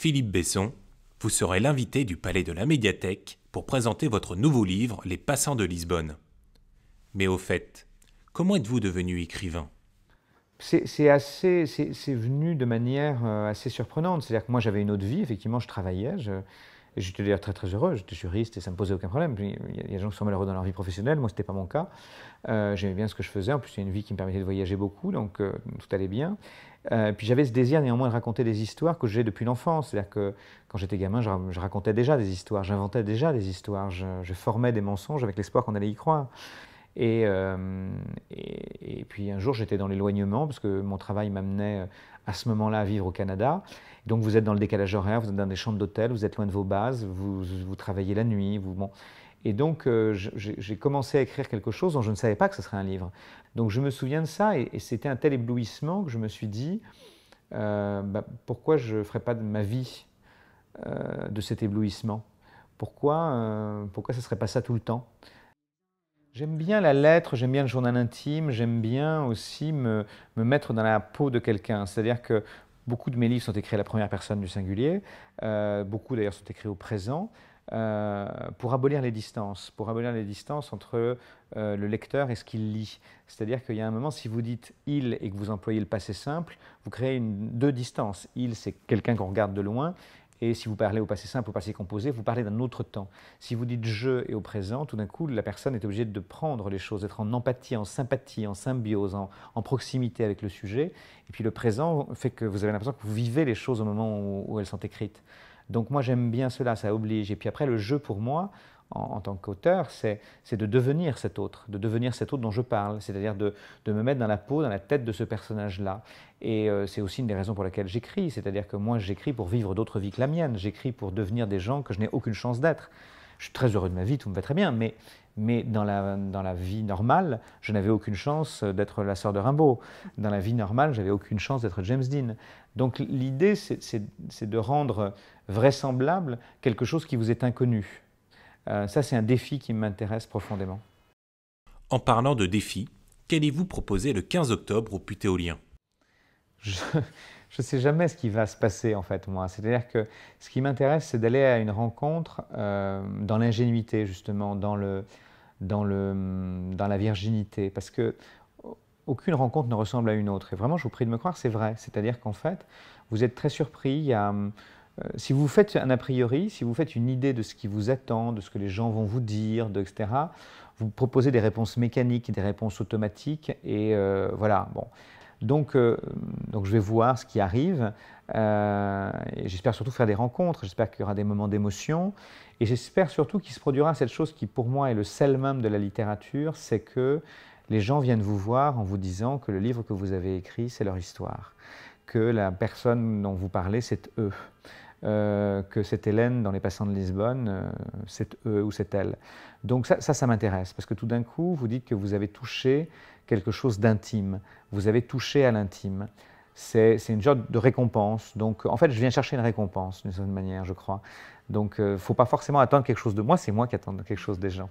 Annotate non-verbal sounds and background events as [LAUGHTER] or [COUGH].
Philippe Besson, vous serez l'invité du Palais de la Médiathèque pour présenter votre nouveau livre Les Passants de Lisbonne. Mais au fait, comment êtes-vous devenu écrivain c'est assez, c'est venu de manière euh, assez surprenante. C'est-à-dire que moi j'avais une autre vie, effectivement, je travaillais, je, j'étais d'ailleurs très très heureux, j'étais juriste et ça ne me posait aucun problème. Il y a des gens qui sont malheureux dans leur vie professionnelle, moi ce n'était pas mon cas. Euh, j'aimais bien ce que je faisais, en plus c'est une vie qui me permettait de voyager beaucoup, donc euh, tout allait bien. Euh, puis j'avais ce désir néanmoins de raconter des histoires que j'ai depuis l'enfance. C'est-à-dire que quand j'étais gamin, je, racontais déjà des histoires, j'inventais déjà des histoires, je formais des mensonges avec l'espoir qu'on allait y croire. Euh, et, et, puis un jour, j'étais dans l'éloignement, parce que mon travail m'amenait euh, à ce moment-là à vivre au Canada. Donc vous êtes dans le décalage horaire, vous êtes dans des chambres d'hôtel, vous êtes loin de vos bases, vous, travaillez la nuit. Vous, Et donc euh, j'ai commencé à écrire quelque chose dont je ne savais pas que ce serait un livre. Donc je me souviens de ça, et, c'était un tel éblouissement que je me suis dit, bah, pourquoi je ne ferais pas de ma vie de cet éblouissement Pourquoi, pourquoi ce ne serait pas ça tout le temps J'aime bien la lettre, j'aime bien le journal intime, j'aime bien aussi me, mettre dans la peau de quelqu'un. C'est-à-dire que beaucoup de mes livres sont écrits à la première personne du singulier, euh, beaucoup d'ailleurs sont écrits au présent. Euh, pour abolir les distances, pour abolir les distances entre euh, le lecteur et ce qu'il lit. C'est-à-dire qu'il y a un moment, si vous dites il et que vous employez le passé simple, vous créez une, deux distances. Il, c'est quelqu'un qu'on regarde de loin, et si vous parlez au passé simple, au passé composé, vous parlez d'un autre temps. Si vous dites je et au présent, tout d'un coup, la personne est obligée de prendre les choses, d'être en empathie, en sympathie, en symbiose, en, proximité avec le sujet. Et puis le présent fait que vous avez l'impression que vous vivez les choses au moment où, où elles sont écrites. Donc moi j'aime bien cela, ça oblige. Et puis après le jeu pour moi, en, tant qu'auteur, c'est de devenir cet autre, de devenir cet autre dont je parle, c'est-à-dire de, me mettre dans la peau, dans la tête de ce personnage-là. Et euh, c'est aussi une des raisons pour laquelle j'écris, c'est-à-dire que moi j'écris pour vivre d'autres vies que la mienne, j'écris pour devenir des gens que je n'ai aucune chance d'être. Je suis très heureux de ma vie, tout me va très bien, mais, dans la, vie normale, je n'avais aucune chance d'être la sœur de Rimbaud. Dans la vie normale, j'avais aucune chance d'être James Dean. Donc l'idée, c'est de rendre vraisemblable quelque chose qui vous est inconnu. Euh, ça, c'est un défi qui m'intéresse profondément. En parlant de défi, qu'allez-vous proposer le 15 octobre au putéolien je ne [LAUGHS] sais jamais ce qui va se passer en fait moi. C'est-à-dire que ce qui m'intéresse, c'est d'aller à une rencontre euh, dans l'ingénuité justement, dans, le, dans, le, dans la virginité, parce que aucune rencontre ne ressemble à une autre. Et vraiment, je vous prie de me croire, c'est vrai. C'est-à-dire qu'en fait, vous êtes très surpris. Hum, euh, si vous faites un a priori, si vous faites une idée de ce qui vous attend, de ce que les gens vont vous dire, de, etc., vous proposez des réponses mécaniques, des réponses automatiques, et euh, voilà. Bon. Donc, euh, donc je vais voir ce qui arrive. Euh, j'espère surtout faire des rencontres, j'espère qu'il y aura des moments d'émotion, et j'espère surtout qu'il se produira cette chose qui pour moi est le sel même de la littérature, c'est que les gens viennent vous voir en vous disant que le livre que vous avez écrit, c'est leur histoire, que la personne dont vous parlez, c'est eux. Euh, que c'est Hélène dans Les Passants de Lisbonne, euh, c'est eux ou c'est elle. Donc ça, ça, m'intéresse, parce que tout d'un coup, vous dites que vous avez touché quelque chose d'intime, vous avez touché à l'intime. C'est une sorte de récompense. Donc en fait, je viens chercher une récompense, d'une certaine manière, je crois. Donc il euh, ne faut pas forcément attendre quelque chose de moi, c'est moi qui attends quelque chose des gens.